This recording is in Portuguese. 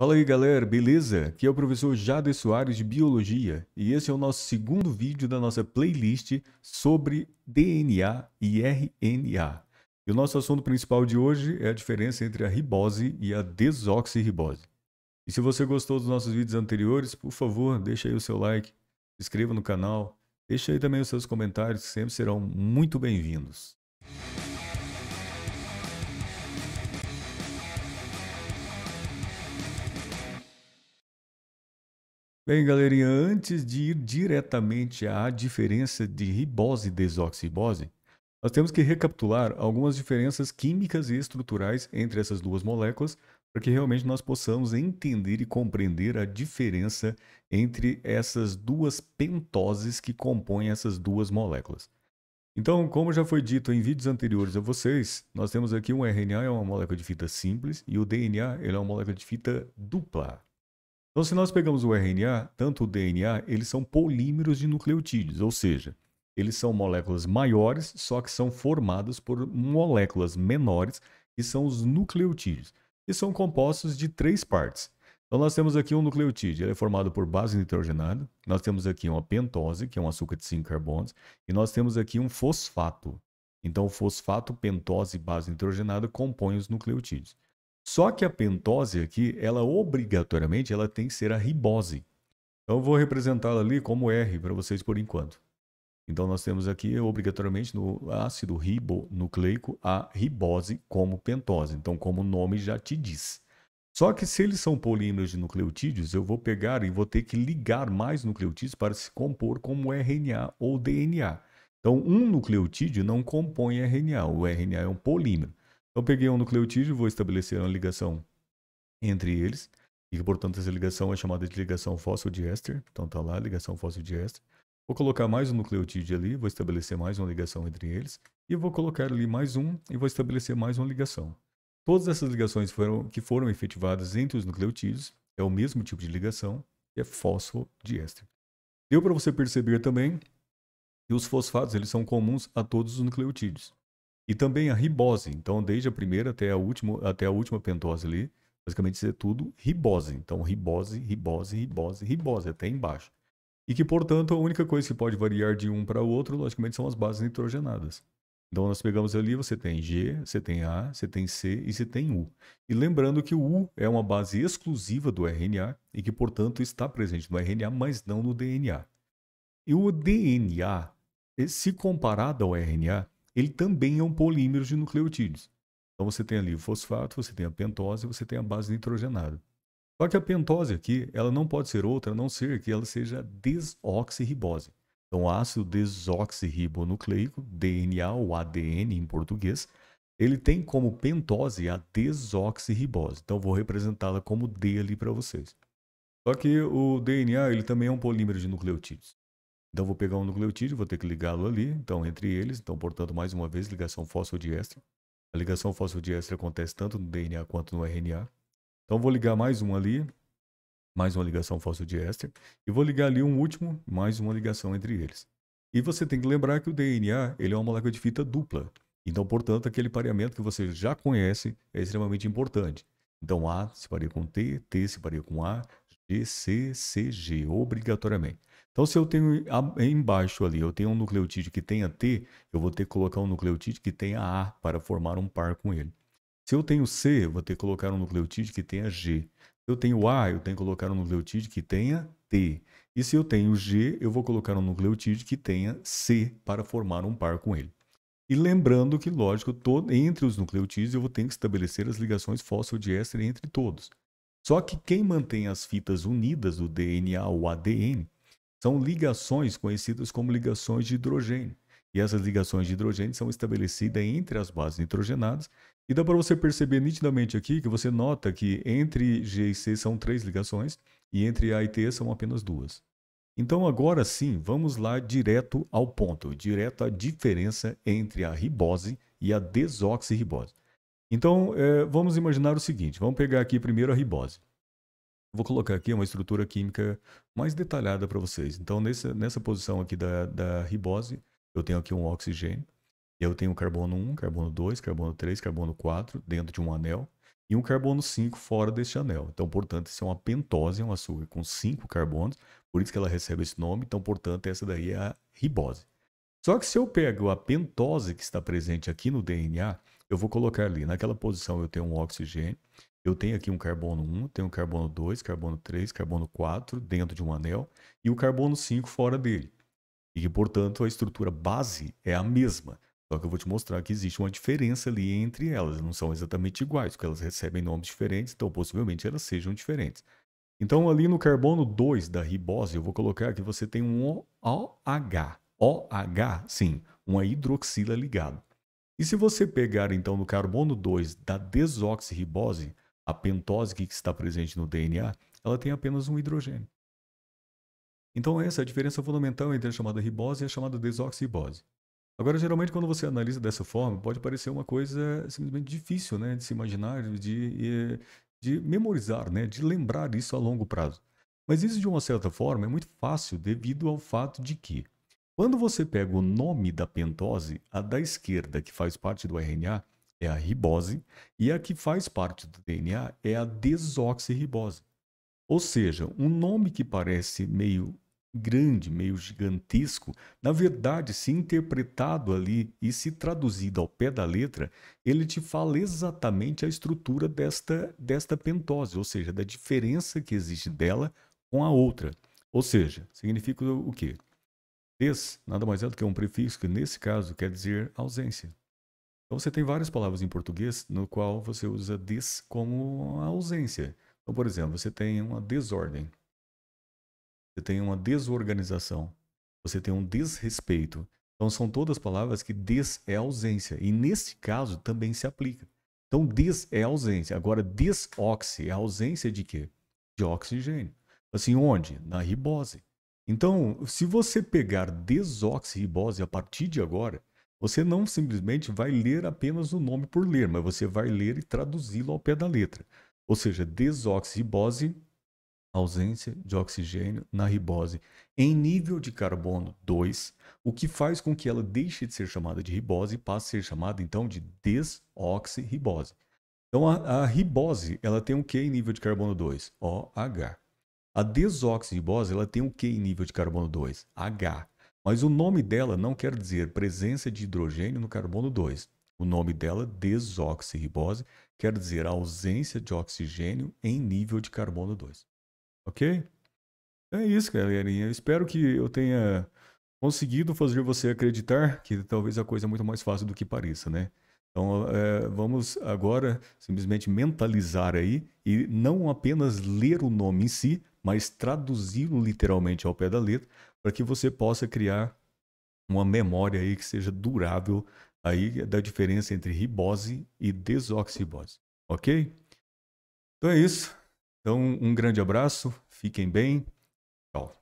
Fala aí galera, beleza? Aqui é o professor Jade Soares de Biologia e esse é o nosso segundo vídeo da nossa playlist sobre DNA e RNA. E o nosso assunto principal de hoje é a diferença entre a ribose e a desoxirribose. E se você gostou dos nossos vídeos anteriores, por favor, deixa aí o seu like, se inscreva no canal, deixa aí também os seus comentários que sempre serão muito bem-vindos. Bem, galerinha, antes de ir diretamente à diferença de ribose e desoxibose, nós temos que recapitular algumas diferenças químicas e estruturais entre essas duas moléculas para que realmente nós possamos entender e compreender a diferença entre essas duas pentoses que compõem essas duas moléculas. Então, como já foi dito em vídeos anteriores a vocês, nós temos aqui um RNA é uma molécula de fita simples e o DNA ele é uma molécula de fita dupla. Então, se nós pegamos o RNA, tanto o DNA, eles são polímeros de nucleotídeos, ou seja, eles são moléculas maiores, só que são formadas por moléculas menores, que são os nucleotídeos, e são compostos de três partes. Então, nós temos aqui um nucleotídeo, ele é formado por base nitrogenada, nós temos aqui uma pentose, que é um açúcar de cinco carbonos, e nós temos aqui um fosfato. Então, fosfato, pentose e base nitrogenada compõem os nucleotídeos. Só que a pentose aqui, ela obrigatoriamente ela tem que ser a ribose. Então eu vou representá-la ali como R para vocês por enquanto. Então nós temos aqui obrigatoriamente no ácido ribonucleico a ribose como pentose. Então como o nome já te diz. Só que se eles são polímeros de nucleotídeos, eu vou pegar e vou ter que ligar mais nucleotídeos para se compor como RNA ou DNA. Então, um nucleotídeo não compõe RNA, o RNA é um polímero. Então, peguei um nucleotídeo, vou estabelecer uma ligação entre eles, e, portanto, essa ligação é chamada de ligação fósfodiéster. Então, tá lá, ligação fósfodiéster. Vou colocar mais um nucleotídeo ali, vou estabelecer mais uma ligação entre eles, e vou colocar ali mais um e vou estabelecer mais uma ligação. Todas essas ligações foram, que foram efetivadas entre os nucleotídeos é o mesmo tipo de ligação, que é fósfodiéster. Deu para você perceber também que os fosfatos eles são comuns a todos os nucleotídeos. E também a ribose. Então, desde a primeira até a última, até a última pentose ali, basicamente isso é tudo ribose. Então, ribose, ribose, ribose, ribose, até embaixo. E que, portanto, a única coisa que pode variar de um para o outro, logicamente, são as bases nitrogenadas. Então, nós pegamos ali, você tem G, você tem A, você tem C e você tem U. E lembrando que o U é uma base exclusiva do RNA e que, portanto, está presente no RNA, mas não no DNA. E o DNA, se comparado ao RNA, ele também é um polímero de nucleotídeos. Então você tem ali o fosfato, você tem a pentose e você tem a base nitrogenada. Só que a pentose aqui, ela não pode ser outra a não ser que ela seja desoxirribose. Então, o ácido desoxirribonucleico, DNA ou ADN em português, ele tem como pentose a desoxirribose. Então, vou representá-la como D ali para vocês. Só que o DNA ele também é um polímero de nucleotídeos. Então vou pegar um nucleotídeo, vou ter que ligá-lo ali, então entre eles, então portanto mais uma vez ligação fósfodiestra. A ligação fósfodiestra acontece tanto no DNA quanto no RNA. Então vou ligar mais um ali, mais uma ligação fósfodiestra e vou ligar ali um último, mais uma ligação entre eles. E você tem que lembrar que o DNA, ele é uma molécula de fita dupla. Então, portanto, aquele pareamento que você já conhece é extremamente importante. Então, A se pareia com T, T se pareia com A, G, C, C, G, obrigatoriamente. Então, se eu tenho embaixo ali, eu tenho um nucleotídeo que tenha T, eu vou ter que colocar um nucleotídeo que tenha A para formar um par com ele. Se eu tenho C, eu vou ter que colocar um nucleotídeo que tenha G. Se eu tenho A, eu tenho que colocar um nucleotídeo que tenha T. E se eu tenho G, eu vou colocar um nucleotídeo que tenha C para formar um par com ele. E lembrando que, lógico, todo, entre os nucleotídeos eu vou ter que estabelecer as ligações fósfodiéster entre todos. Só que quem mantém as fitas unidas do DNA ou ADN são ligações conhecidas como ligações de hidrogênio. E essas ligações de hidrogênio são estabelecidas entre as bases nitrogenadas. E dá para você perceber nitidamente aqui que você nota que entre G e C são três ligações e entre A e T são apenas duas. Então, agora sim, vamos lá direto ao ponto, direto à diferença entre a ribose e a desoxirribose. Então, é, vamos imaginar o seguinte: vamos pegar aqui primeiro a ribose. Vou colocar aqui é uma estrutura química mais detalhada para vocês. Então, nessa, nessa posição aqui da, da ribose, eu tenho aqui um oxigênio, eu tenho carbono 1, carbono 2, carbono 3, carbono 4 dentro de um anel e um carbono 5 fora deste anel. Então, portanto, isso é uma pentose, é um açúcar com 5 carbonos, por isso que ela recebe esse nome. Então, portanto, essa daí é a ribose. Só que se eu pego a pentose que está presente aqui no DNA, eu vou colocar ali, naquela posição eu tenho um oxigênio, eu tenho aqui um carbono 1, tenho um carbono 2, carbono 3, carbono 4 dentro de um anel e o carbono 5 fora dele. E que, portanto, a estrutura base é a mesma. Só que eu vou te mostrar que existe uma diferença ali entre elas. Não são exatamente iguais, porque elas recebem nomes diferentes, então possivelmente elas sejam diferentes. Então, ali no carbono 2 da ribose, eu vou colocar que você tem um OH. OH, sim, uma hidroxila ligado. E se você pegar, então, no carbono 2 da desoxirribose, a pentose que está presente no DNA, ela tem apenas um hidrogênio. Então essa é a diferença fundamental entre a chamada ribose e a chamada desoxirribose. Agora, geralmente, quando você analisa dessa forma, pode parecer uma coisa simplesmente difícil né, de se imaginar, de, eh, de memorizar, né, de lembrar isso a longo prazo. Mas isso, de uma certa forma, é muito fácil devido ao fato de que, quando você pega o nome da pentose, a da esquerda, que faz parte do RNA, é a ribose, e a que faz parte do DNA é a desoxirribose. Ou seja, um nome que parece meio grande, meio gigantesco, na verdade, se interpretado ali e se traduzido ao pé da letra, ele te fala exatamente a estrutura desta, desta pentose, ou seja, da diferença que existe dela com a outra. Ou seja, significa o quê? Des nada mais é do que um prefixo que, nesse caso, quer dizer ausência. Então você tem várias palavras em português no qual você usa des como ausência. Então, por exemplo, você tem uma desordem. Você tem uma desorganização. Você tem um desrespeito. Então são todas palavras que des é ausência e nesse caso também se aplica. Então des é ausência. Agora desoxi é ausência de quê? De oxigênio. Assim onde? Na ribose. Então, se você pegar desoxirribose a partir de agora, você não simplesmente vai ler apenas o nome por ler, mas você vai ler e traduzi-lo ao pé da letra. Ou seja, desoxibose ausência de oxigênio na ribose em nível de carbono 2, o que faz com que ela deixe de ser chamada de ribose e passe a ser chamada então de desoxirribose. Então a, a, ribose, ela tem um que em nível de carbono 2, OH. A desoxirribose, ela tem um que em nível de carbono 2, H. Mas o nome dela não quer dizer presença de hidrogênio no carbono 2. O nome dela, desoxirribose, quer dizer ausência de oxigênio em nível de carbono 2. Ok? É isso, galerinha. espero que eu tenha conseguido fazer você acreditar que talvez a coisa é muito mais fácil do que pareça, né? Então, é, vamos agora simplesmente mentalizar aí e não apenas ler o nome em si, mas traduzi-lo literalmente ao pé da letra para que você possa criar uma memória aí que seja durável aí da diferença entre ribose e desoxirribose, ok? Então é isso. Então um grande abraço, fiquem bem, tchau.